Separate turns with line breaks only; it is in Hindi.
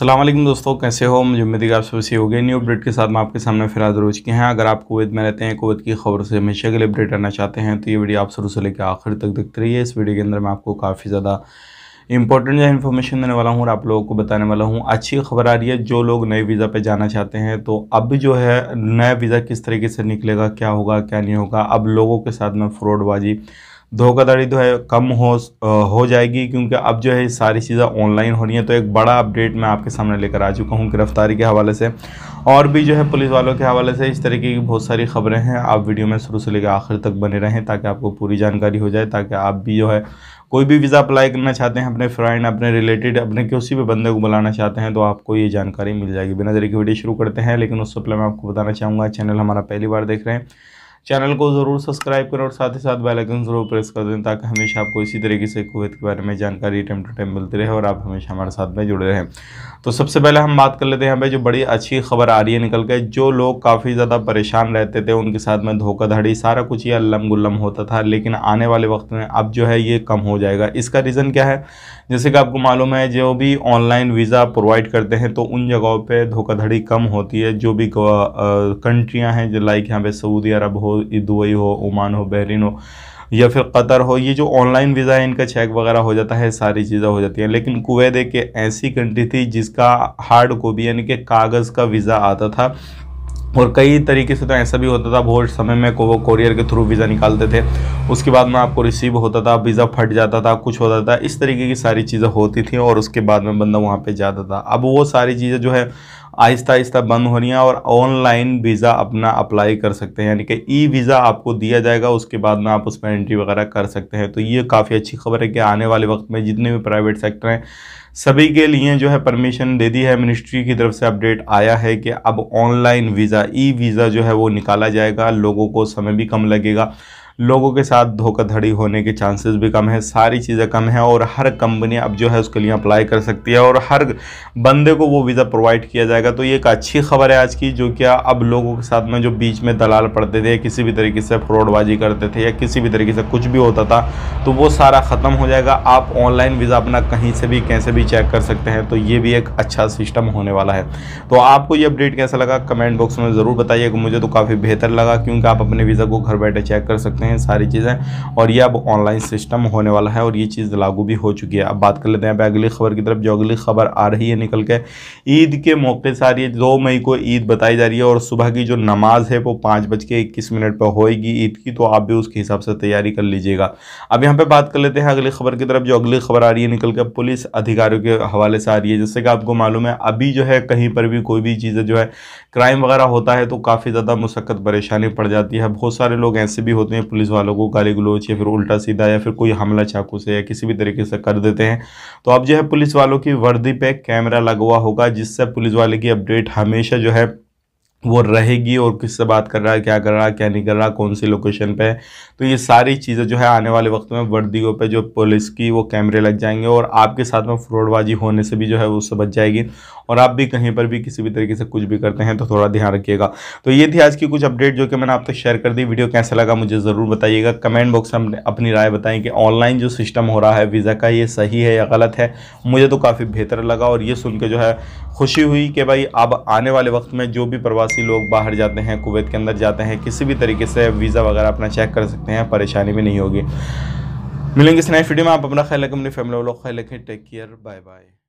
अल्लाम दोस्तों कैसे हो मुझे उम्मीद है आप सब सही हो गए न्यू अपडेट के साथ मैं आपके सामने फिलहाल रोज के हैं अगर आप कोविद में रहते हैं कोविद की खबर से हमेशा के लिए अपडेट रहना चाहते हैं तो ये वीडियो आप शुरू से लेकर आखिर तक देखते रहिए इस वीडियो के अंदर मैं आपको काफ़ी ज़्यादा इंपॉर्टेंट जो इन्फॉर्मेशन देने वाला हूँ और आप लोगों को बताने वाला हूँ अच्छी खबर आ रही है जो लोग नए वीज़ा पे जाना चाहते हैं तो अब जो है नया वीज़ा किस तरीके से निकलेगा क्या होगा क्या नहीं होगा अब लोगों के साथ में फ्रॉडबाजी धोखाधड़ी जो तो है कम हो हो जाएगी क्योंकि अब जो है सारी चीज़ें ऑनलाइन हो रही हैं तो एक बड़ा अपडेट मैं आपके सामने लेकर आ चुका हूँ गिरफ्तारी के हवाले से और भी जो है पुलिस वालों के हवाले से इस तरीके की बहुत सारी खबरें हैं आप वीडियो में शुरू से लेकर आखिर तक बने रहें ताकि आपको पूरी जानकारी हो जाए ताकि आप भी जो है कोई भी वीज़ा अप्लाई करना चाहते हैं अपने फ्रेंड अपने रिलेटेड अपने किसी भी बंदे को बुलाना चाहते हैं तो आपको ये जानकारी मिल जाएगी बिना तरीके की वीडियो शुरू करते हैं लेकिन उससे पहले मैं आपको बताना चाहूँगा चैनल हमारा पहली बार देख रहे हैं चैनल को ज़रूर सब्सक्राइब करें और साथ ही साथ बेल आइकन ज़रूर प्रेस कर दें ताकि हमेशा आपको इसी तरीके से कुवैत के बारे में जानकारी टाइम टू टाइम मिलती रहे और आप हमेशा हमारे साथ में जुड़े रहें तो सबसे पहले हम बात कर लेते हैं यहाँ पे जो बड़ी अच्छी खबर आ रही है निकल के जो लोग काफ़ी ज़्यादा परेशान रहते थे उनके साथ में धोखाधड़ी सारा कुछ ये लम गुल्लम होता था लेकिन आने वाले वक्त में अब जो है ये कम हो जाएगा इसका रीज़न क्या है जैसे कि आपको मालूम है जो भी ऑनलाइन वीज़ा प्रोवाइड करते हैं तो उन जगहों पर धोखाधड़ी कम होती है जो भी कंट्रियाँ हैं जो लाइक यहाँ पर सऊदी अरब हो दुबई हो ओमान हो बहरीन हो या फिर कतर हो ये जो ऑनलाइन वीज़ा है इनका चेक वगैरह हो जाता है सारी चीज़ें हो जाती हैं लेकिन कुवैत एक ऐसी कंट्री थी जिसका हार्ड कॉपी यानी कि कागज़ का वीज़ा आता था और कई तरीके से तो ऐसा भी होता था बहुत समय में को वो कोरियर के थ्रू वीज़ा निकालते थे उसके बाद में आपको रिसीव होता था वीज़ा फट जाता था कुछ होता था इस तरीके की सारी चीज़ें होती थी और उसके बाद में बंदा वहाँ पे जाता था अब वो सारी चीज़ें जो है आहिस्ता आहिस्ता बंद हो रही हैं और ऑनलाइन वीज़ा अपना अप्लाई कर सकते हैं यानी कि ई वीज़ा आपको दिया जाएगा उसके बाद में आप उसमें एंट्री वगैरह कर सकते हैं तो ये काफ़ी अच्छी खबर है कि आने वाले वक्त में जितने भी प्राइवेट सेक्टर हैं सभी के लिए जो है परमिशन दे दी है मिनिस्ट्री की तरफ से अपडेट आया है कि अब ऑनलाइन वीज़ा ई वीज़ा जो है वो निकाला जाएगा लोगों को समय भी कम लगेगा लोगों के साथ धोखाधड़ी होने के चांसेस भी कम है सारी चीज़ें कम है और हर कंपनी अब जो है उसके लिए अप्लाई कर सकती है और हर बंदे को वो वीज़ा प्रोवाइड किया जाएगा तो ये एक अच्छी खबर है आज की जो कि अब लोगों के साथ में जो बीच में दलाल पड़ते थे किसी भी तरीके से फ्रॉडबाजी करते थे या किसी भी तरीके से कुछ भी होता था तो वो सारा ख़त्म हो जाएगा आप ऑनलाइन वीज़ा अपना कहीं से भी कैसे भी चेक कर सकते हैं तो ये भी एक अच्छा सिस्टम होने वाला है तो आपको ये अपडेट कैसा लगा कमेंट बॉक्स में ज़रूर बताइए मुझे तो काफ़ी बेहतर लगा क्योंकि आप अपने वीज़ा को घर बैठे चेक कर सकते हैं हैं सारी चीज़ें और ये अब ऑनलाइन सिस्टम होने वाला है और ये चीज़ लागू भी हो चुकी है अब बात कर लेते हैं अब अगली खबर की तरफ जो अगली खबर आ रही है निकल के ईद के मौके से आ रही है दो मई को ईद बताई जा रही है और सुबह की जो नमाज़ है वो पाँच बज के इक्कीस मिनट पर होएगी ईद की तो आप भी उसके हिसाब से तैयारी कर लीजिएगा अब यहाँ पर बात कर लेते हैं अगली खबर की तरफ जो अगली खबर आ रही है निकल के पुलिस अधिकारियों के हवाले से आ रही है जैसे कि आपको मालूम है अभी जो है कहीं पर भी कोई भी चीज़ें जो है क्राइम वगैरह होता है तो काफ़ी ज़्यादा मुशक्क़त परेशानी पड़ जाती है बहुत सारे लोग ऐसे भी होते हैं पुलिस वालों को गाली गलोच या फिर उल्टा सीधा या फिर कोई हमला चाकू से या किसी भी तरीके से कर देते हैं तो अब जो है पुलिस वालों की वर्दी पे कैमरा लगवा होगा जिससे पुलिस वाले की अपडेट हमेशा जो है वो रहेगी और किससे बात कर रहा है क्या कर रहा है क्या नहीं कर रहा कौन सी लोकेशन पे है तो ये सारी चीज़ें जो है आने वाले वक्त में वर्दियों पे जो पुलिस की वो कैमरे लग जाएंगे और आपके साथ में फ्रॉडबाजी होने से भी जो है उससे बच जाएगी और आप भी कहीं पर भी किसी भी तरीके से कुछ भी करते हैं तो थोड़ा ध्यान रखिएगा तो ये थी आज की कुछ अपडेट जो कि मैंने आप तक शेयर कर दी वीडियो कैसा लगा मुझे ज़रूर बताइएगा कमेंट बॉक्स में अपनी राय बताएं कि ऑनलाइन जो सिस्टम हो रहा है वीज़ा का ये सही है या गलत है मुझे तो काफ़ी बेहतर लगा और ये सुन के जो है खुशी हुई कि भाई अब आने वाले वक्त में जो भी प्रवास प्रवासी लोग बाहर जाते हैं कुवैत के अंदर जाते हैं किसी भी तरीके से वीज़ा वगैरह अपना चेक कर सकते हैं परेशानी भी नहीं होगी मिलेंगे इस नए वीडियो में आप अपना ख्याल रखें अपनी फैमिली वालों का ख्याल रखें टेक केयर बाय बाय